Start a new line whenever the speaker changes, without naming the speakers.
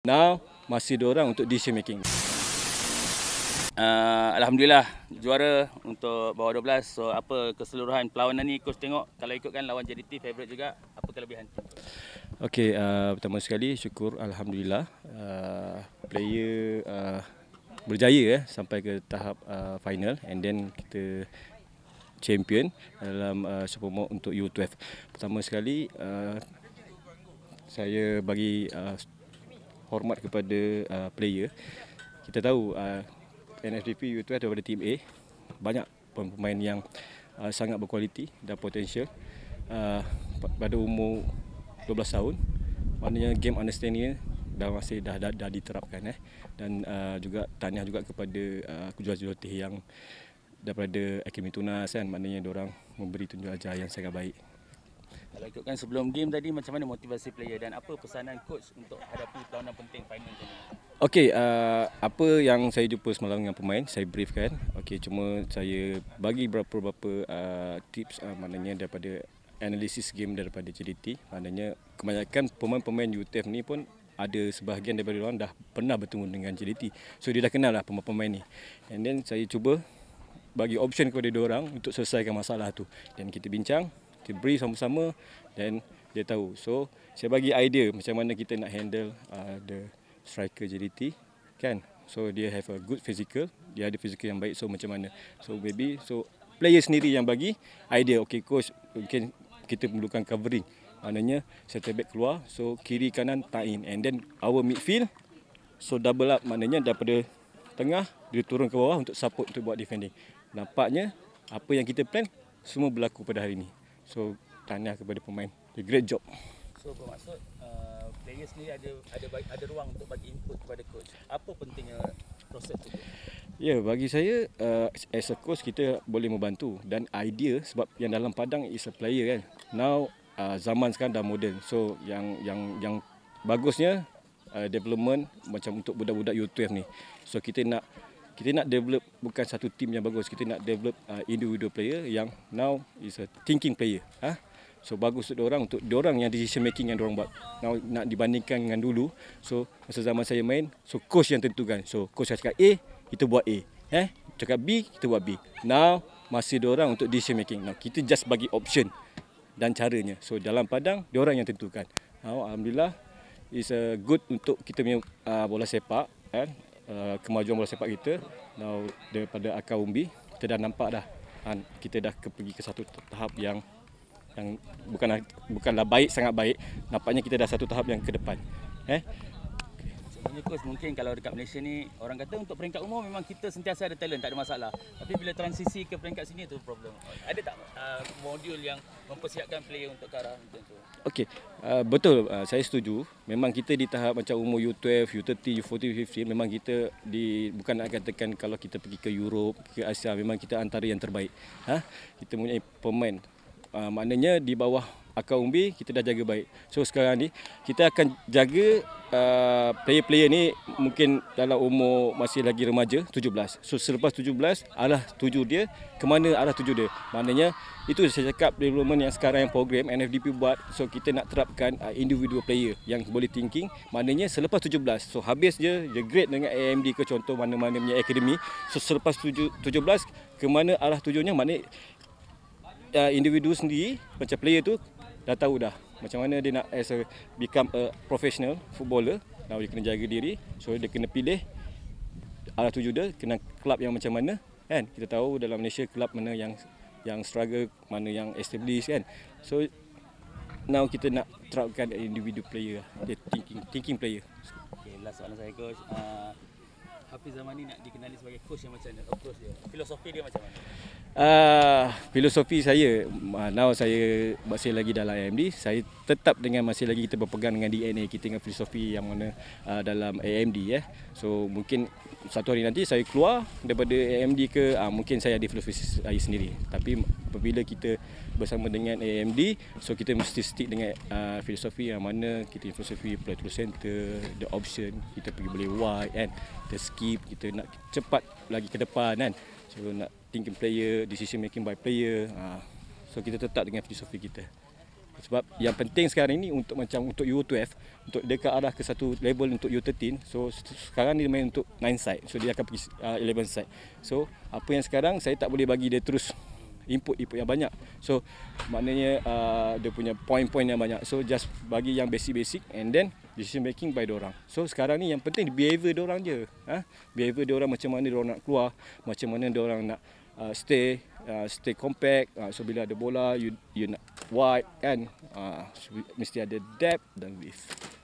Now, masih dua orang untuk decision making.
Uh, Alhamdulillah, juara untuk bawah 12. So, apa keseluruhan perlawanan ni coach tengok? Kalau ikutkan lawan JDT favourite juga, apa
kelebihan? Okay, uh, ah, pertama sekali syukur Alhamdulillah. Uh, player uh, berjaya eh, sampai ke tahap uh, final and then kita champion dalam uh, Super Mode untuk U12. Pertama sekali, uh, saya bagi uh, hormat kepada uh, player. Kita tahu uh, NFDP U20 daripada team A banyak pemain yang uh, sangat berkualiti dan potensial uh, pada umur 12 tahun. Maknanya game understanding dah masih dah, dah, dah diterapkan eh dan uh, juga tanya juga kepada uh, teh yang daripada Akademi Tunas kan maknanya orang memberi tunjuk ajar yang sangat baik
kalau ikutkan sebelum game tadi macam mana motivasi player dan apa pesanan coach untuk hadapi perlawanan penting final tadi?
Okey, uh, apa yang saya jumpa semalam dengan pemain, saya briefkan. kan. Okey, cuma saya bagi beberapa-beberapa uh, tips uh, maknanya daripada analisis game daripada JDT. Maknanya kebanyakan pemain-pemain UTF ni pun ada sebahagian daripada orang dah pernah bertemu dengan JDT. So dia dah kenal lah pemain-pemain ni. And then saya cuba bagi option kepada dia orang untuk selesaikan masalah tu. Dan kita bincang, kita brief sama-sama then dia tahu. So saya bagi idea macam mana kita nak handle uh, the striker JDT kan. So dia have a good physical, dia ada physical yang baik so macam mana. So maybe so player sendiri yang bagi idea okay coach mungkin kita memerlukan covering. Maknanya center back keluar so kiri kanan tie in and then our midfield so double up maknanya daripada tengah dia turun ke bawah untuk support untuk buat defending. Nampaknya apa yang kita plan semua berlaku pada hari ini. So tanya kepada pemain. The great job.
So bermaksud uh, player sendiri ada ada ada ruang untuk bagi input kepada coach. Apa pentingnya proses tu?
Ya, yeah, bagi saya uh, as a coach kita boleh membantu dan idea sebab yang dalam padang is a player kan. Now uh, zaman sekarang dah moden. So yang yang yang bagusnya uh, development macam untuk budak-budak U12 ni. So kita nak kita nak develop bukan satu team yang bagus kita nak develop uh, individual player yang now is a thinking player ha huh? so bagus untuk orang untuk orang yang decision making yang orang buat now nak dibandingkan dengan dulu so masa zaman saya main so coach yang tentukan so coach cakap A eh, kita buat A eh cakap B kita buat B now masih orang untuk decision making now kita just bagi option dan caranya so dalam padang orang yang tentukan now, alhamdulillah is a good untuk kita punya uh, bola sepak eh? kemajuan bola sepak kita now, daripada akar umbi kita dah nampak dah ha, kita dah pergi ke satu tahap yang yang bukan bukanlah baik sangat baik nampaknya kita dah satu tahap yang ke depan eh
Sebenarnya coach mungkin kalau dekat Malaysia ni orang kata untuk peringkat umum memang kita sentiasa ada talent tak ada masalah. Tapi bila transisi ke peringkat sini tu problem. Ada tak uh, modul yang mempersiapkan player untuk ke arah macam tu?
Okey. Uh, betul uh, saya setuju. Memang kita di tahap macam umur U12, U13, U14, U15 memang kita di bukan nak katakan kalau kita pergi ke Europe, ke Asia memang kita antara yang terbaik. Ha? Kita mempunyai pemain uh, maknanya di bawah akar umbi kita dah jaga baik. So sekarang ni kita akan jaga Uh, player-player uh, ni mungkin dalam umur masih lagi remaja 17. So selepas 17 arah tuju dia ke mana arah tuju dia. Maknanya itu saya cakap development yang sekarang yang program NFDP buat so kita nak terapkan uh, individual player yang boleh thinking. Maknanya selepas 17 so habis je the grade dengan AMD ke contoh mana-mana punya academy. So selepas tuju, 17 ke mana arah tujuannya maknanya uh, individu sendiri macam player tu dah tahu dah macam mana dia nak as a become a professional footballer now dia kena jaga diri so dia kena pilih arah tuju dia kena kelab yang macam mana kan kita tahu dalam Malaysia kelab mana yang yang struggle mana yang established kan so now kita nak terapkan individu player lah. the thinking thinking player
okay, last soalan saya coach uh, Hafiz Zamani nak dikenali sebagai coach yang macam mana? Approach dia, filosofi dia macam mana?
Uh, filosofi saya uh, now saya masih lagi dalam AMD saya tetap dengan masih lagi kita berpegang dengan DNA kita dengan filosofi yang mana uh, dalam AMD ya. Eh. So mungkin satu hari nanti saya keluar daripada AMD ke uh, mungkin saya ada filosofi saya sendiri. Tapi apabila kita bersama dengan AMD so kita mesti stick dengan uh, filosofi yang mana kita filosofi play to center, the option, kita pergi boleh wide and the skip kita nak cepat lagi ke depan kan. So nak thinking player, decision making by player. Ha. So kita tetap dengan filosofi kita. Sebab yang penting sekarang ini untuk macam untuk U12 untuk dia ke arah ke satu level untuk U13. So sekarang dia main untuk 9 side. So dia akan pergi uh, ah, 11 side. So apa yang sekarang saya tak boleh bagi dia terus input-input yang banyak. So maknanya uh, dia punya point-point yang banyak. So just bagi yang basic-basic and then decision making by orang. So sekarang ni yang penting behavior orang je. Ha? Behavior orang macam mana orang nak keluar, macam mana orang nak uh, stay uh, stay compact. Uh, so bila ada bola you you nak wide kan uh, mesti ada depth dan width.